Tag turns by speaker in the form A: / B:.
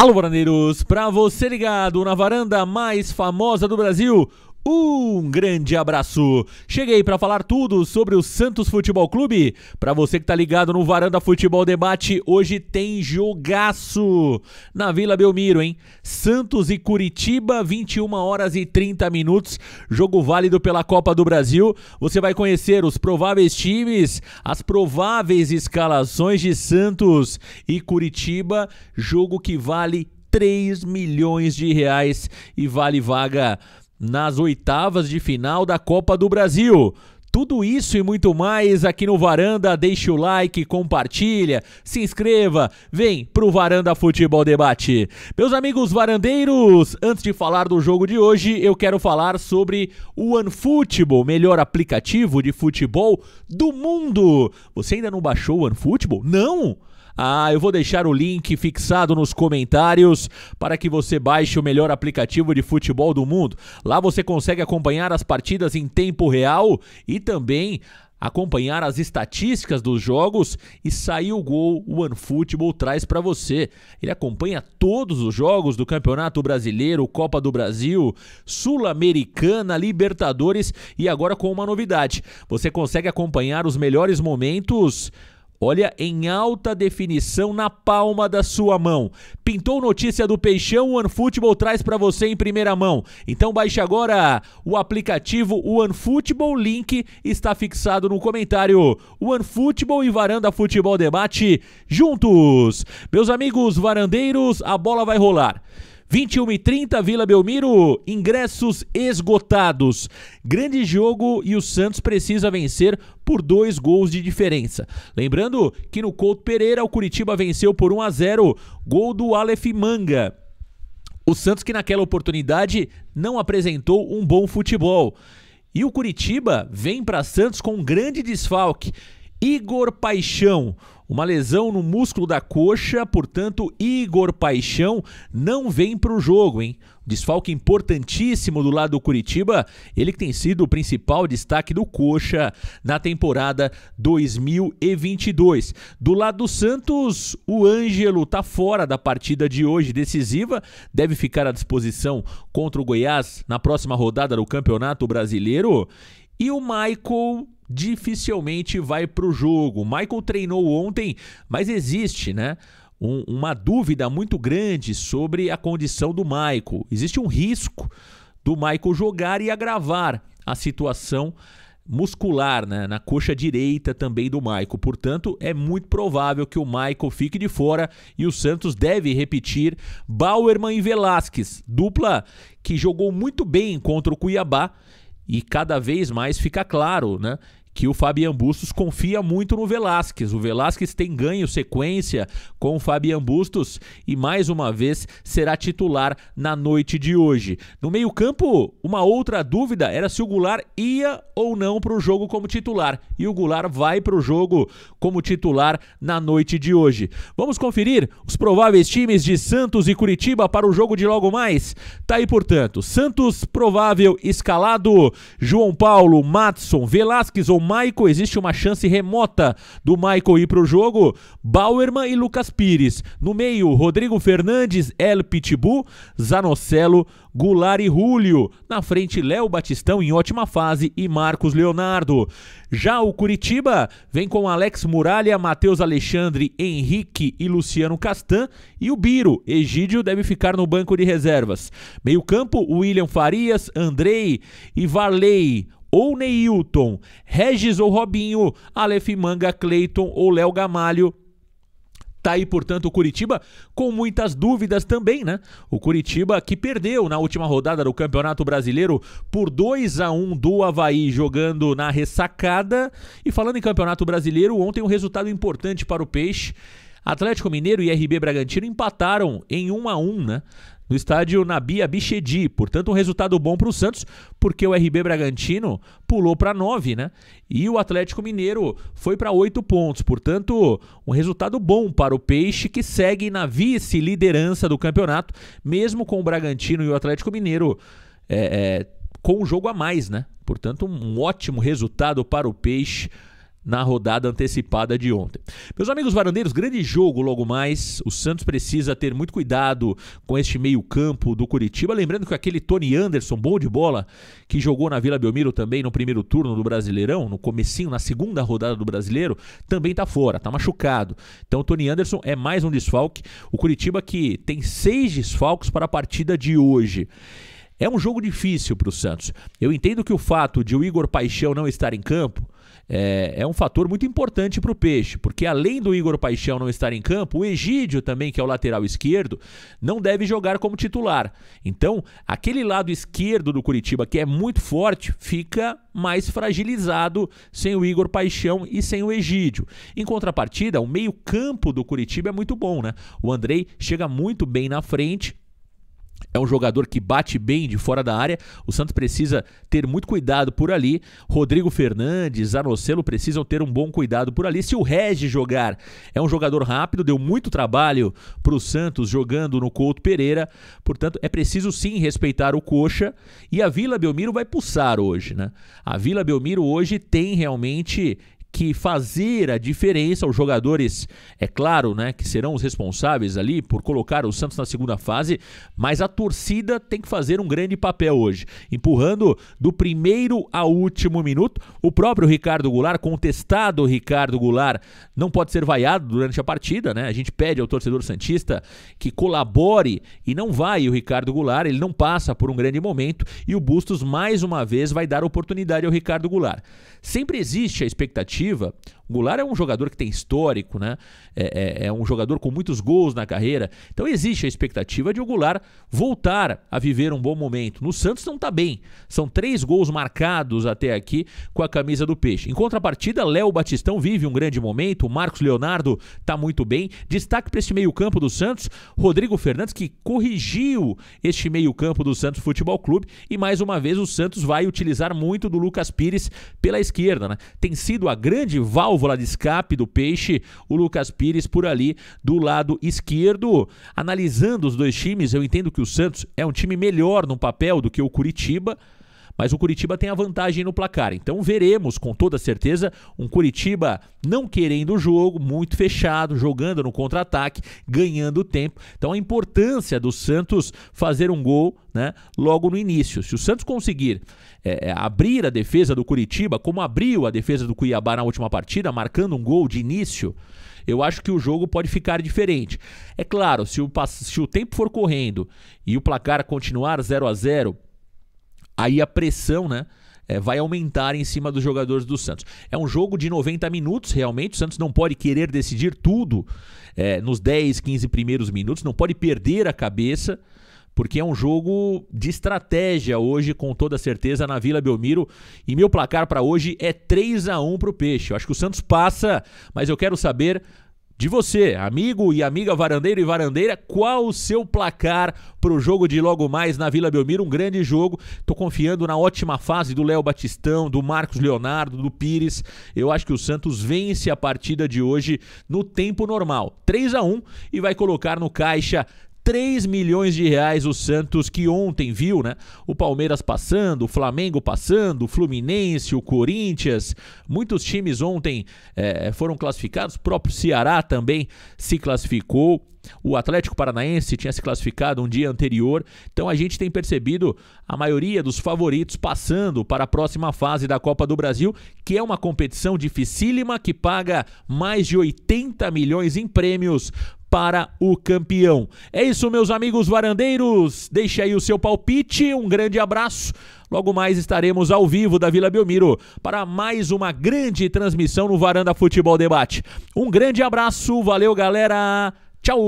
A: Alô, varaneiros, pra você ligado na varanda mais famosa do Brasil, um grande abraço. Cheguei para falar tudo sobre o Santos Futebol Clube. Para você que tá ligado no Varanda Futebol Debate, hoje tem jogaço na Vila Belmiro, hein? Santos e Curitiba, 21 horas e 30 minutos, jogo válido pela Copa do Brasil. Você vai conhecer os prováveis times, as prováveis escalações de Santos e Curitiba, jogo que vale 3 milhões de reais e vale vaga nas oitavas de final da Copa do Brasil. Tudo isso e muito mais aqui no Varanda. Deixe o like, compartilha, se inscreva, vem pro Varanda Futebol Debate. Meus amigos varandeiros, antes de falar do jogo de hoje, eu quero falar sobre o OneFootball, melhor aplicativo de futebol do mundo. Você ainda não baixou o OneFootball? Não! Ah, eu vou deixar o link fixado nos comentários para que você baixe o melhor aplicativo de futebol do mundo. Lá você consegue acompanhar as partidas em tempo real e também acompanhar as estatísticas dos jogos e sair o gol o OneFootball traz para você. Ele acompanha todos os jogos do Campeonato Brasileiro, Copa do Brasil, Sul-Americana, Libertadores e agora com uma novidade. Você consegue acompanhar os melhores momentos Olha em alta definição na palma da sua mão. Pintou notícia do Peixão, o OneFootball traz para você em primeira mão. Então baixe agora o aplicativo OneFootball, link está fixado no comentário. OneFootball e Varanda Futebol Debate juntos. Meus amigos varandeiros, a bola vai rolar. 21 e 30 Vila Belmiro, ingressos esgotados. Grande jogo e o Santos precisa vencer por dois gols de diferença. Lembrando que no Couto Pereira o Curitiba venceu por 1 a 0, gol do Aleph Manga. O Santos que naquela oportunidade não apresentou um bom futebol. E o Curitiba vem para Santos com um grande desfalque. Igor Paixão, uma lesão no músculo da coxa, portanto, Igor Paixão não vem para o jogo, hein? Desfalque importantíssimo do lado do Curitiba, ele que tem sido o principal destaque do Coxa na temporada 2022. Do lado do Santos, o Ângelo está fora da partida de hoje decisiva, deve ficar à disposição contra o Goiás na próxima rodada do Campeonato Brasileiro. E o Michael dificilmente vai para o jogo. Michael treinou ontem, mas existe, né? Um, uma dúvida muito grande sobre a condição do Michael. Existe um risco do Michael jogar e agravar a situação muscular, né? na coxa direita também do Michael. Portanto, é muito provável que o Michael fique de fora e o Santos deve repetir Bauerman e Velasquez, dupla que jogou muito bem contra o Cuiabá e cada vez mais fica claro, né? que o Fabian Bustos confia muito no Velasquez. O Velasquez tem ganho sequência com o Fabian Bustos e mais uma vez será titular na noite de hoje. No meio-campo, uma outra dúvida era se o Goulart ia ou não para o jogo como titular. E o Goulart vai para o jogo como titular na noite de hoje. Vamos conferir os prováveis times de Santos e Curitiba para o jogo de logo mais? Tá aí, portanto, Santos provável escalado, João Paulo, Matson, Velasquez ou Michael, existe uma chance remota do Michael ir para o jogo. Bauerman e Lucas Pires. No meio, Rodrigo Fernandes, El Pitbull, Zanocelo, Goulart e Julio. Na frente, Léo Batistão em ótima fase e Marcos Leonardo. Já o Curitiba vem com Alex Muralha, Matheus Alexandre, Henrique e Luciano Castan. E o Biro, Egídio, deve ficar no banco de reservas. Meio campo, William Farias, Andrei e Varley ou Neilton, Regis ou Robinho, Aleph Manga, Cleiton ou Léo Gamalho. Tá aí, portanto, o Curitiba com muitas dúvidas também, né? O Curitiba que perdeu na última rodada do Campeonato Brasileiro por 2 a 1 do Havaí, jogando na ressacada. E falando em Campeonato Brasileiro, ontem um resultado importante para o Peixe. Atlético Mineiro e RB Bragantino empataram em 1 a 1, né? no estádio Nabi Abichedi. Portanto, um resultado bom para o Santos, porque o RB Bragantino pulou para 9, né? E o Atlético Mineiro foi para 8 pontos. Portanto, um resultado bom para o Peixe, que segue na vice-liderança do campeonato, mesmo com o Bragantino e o Atlético Mineiro é, é, com um jogo a mais, né? Portanto, um ótimo resultado para o Peixe na rodada antecipada de ontem. Meus amigos varandeiros, grande jogo logo mais. O Santos precisa ter muito cuidado com este meio-campo do Curitiba. Lembrando que aquele Tony Anderson, bom de bola, que jogou na Vila Belmiro também no primeiro turno do Brasileirão, no comecinho, na segunda rodada do Brasileiro, também tá fora, tá machucado. Então o Tony Anderson é mais um desfalque. O Curitiba que tem seis desfalques para a partida de hoje. É um jogo difícil para o Santos. Eu entendo que o fato de o Igor Paixão não estar em campo é, é um fator muito importante para o Peixe, porque além do Igor Paixão não estar em campo, o Egídio também, que é o lateral esquerdo, não deve jogar como titular. Então, aquele lado esquerdo do Curitiba, que é muito forte, fica mais fragilizado sem o Igor Paixão e sem o Egídio. Em contrapartida, o meio-campo do Curitiba é muito bom, né? O Andrei chega muito bem na frente é um jogador que bate bem de fora da área. O Santos precisa ter muito cuidado por ali. Rodrigo Fernandes, Anocelo precisam ter um bom cuidado por ali. Se o Regis jogar, é um jogador rápido, deu muito trabalho para o Santos jogando no Couto Pereira. Portanto, é preciso sim respeitar o Coxa. E a Vila Belmiro vai pulsar hoje, né? A Vila Belmiro hoje tem realmente que fazer a diferença. Os jogadores, é claro, né, que serão os responsáveis ali por colocar o Santos na segunda fase, mas a torcida tem que fazer um grande papel hoje, empurrando do primeiro ao último minuto. O próprio Ricardo Goulart, contestado Ricardo Goulart, não pode ser vaiado durante a partida, né? A gente pede ao torcedor santista que colabore e não vai o Ricardo Goulart, ele não passa por um grande momento e o Bustos mais uma vez vai dar oportunidade ao Ricardo Goulart. Sempre existe a expectativa positiva, Goulart é um jogador que tem histórico, né? É, é, é, um jogador com muitos gols na carreira. Então existe a expectativa de o Goulart voltar a viver um bom momento. No Santos não está bem. São três gols marcados até aqui com a camisa do Peixe. Em contrapartida, Léo Batistão vive um grande momento. O Marcos Leonardo está muito bem. Destaque para este meio-campo do Santos, Rodrigo Fernandes, que corrigiu este meio-campo do Santos Futebol Clube. E mais uma vez o Santos vai utilizar muito do Lucas Pires pela esquerda. Né? Tem sido a grande válvula válvula de escape do peixe, o Lucas Pires por ali do lado esquerdo. Analisando os dois times, eu entendo que o Santos é um time melhor no papel do que o Curitiba mas o Curitiba tem a vantagem no placar. Então veremos com toda certeza um Curitiba não querendo o jogo, muito fechado, jogando no contra-ataque, ganhando tempo. Então a importância do Santos fazer um gol né, logo no início. Se o Santos conseguir é, é abrir a defesa do Curitiba, como abriu a defesa do Cuiabá na última partida, marcando um gol de início, eu acho que o jogo pode ficar diferente. É claro, se o, se o tempo for correndo e o placar continuar 0 a 0 aí a pressão, né? É, vai aumentar em cima dos jogadores do Santos. É um jogo de 90 minutos, realmente. O Santos não pode querer decidir tudo é, nos 10, 15 primeiros minutos, não pode perder a cabeça, porque é um jogo de estratégia hoje, com toda certeza, na Vila Belmiro. E meu placar para hoje é 3 a 1 para o Peixe. Eu acho que o Santos passa, mas eu quero saber de você, amigo e amiga varandeiro e varandeira, qual o seu placar para o jogo de logo mais na Vila Belmiro? Um grande jogo. Estou confiando na ótima fase do Léo Batistão, do Marcos Leonardo, do Pires. Eu acho que o Santos vence a partida de hoje no tempo normal, 3 a 1 e vai colocar no caixa 3 milhões de reais o Santos que ontem viu, né? O Palmeiras passando, o Flamengo passando, o Fluminense, o Corinthians. Muitos times ontem é, foram classificados, o próprio Ceará também se classificou. O Atlético Paranaense tinha se classificado um dia anterior, então a gente tem percebido a maioria dos favoritos passando para a próxima fase da Copa do Brasil, que é uma competição dificílima que paga mais de 80 milhões em prêmios para o campeão. É isso, meus amigos varandeiros. Deixe aí o seu palpite. Um grande abraço. Logo mais estaremos ao vivo da Vila Belmiro para mais uma grande transmissão no Varanda Futebol Debate. Um grande abraço, valeu galera. Tchau!